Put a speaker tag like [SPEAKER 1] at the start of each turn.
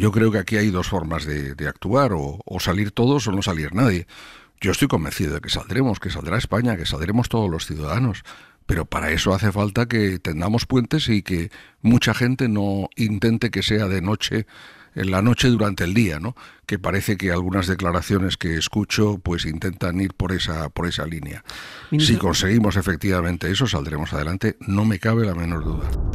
[SPEAKER 1] Yo creo que aquí hay dos formas de, actuar, o, salir todos o no salir nadie. Yo estoy convencido de que saldremos, que saldrá España, que saldremos todos los ciudadanos, pero para eso hace falta que tendamos puentes y que mucha gente no intente que sea de noche en la noche durante el día, ¿no? Que parece que algunas declaraciones que escucho pues intentan ir por esa por esa línea. si conseguimos efectivamente eso, saldremos adelante, no me cabe la menor duda.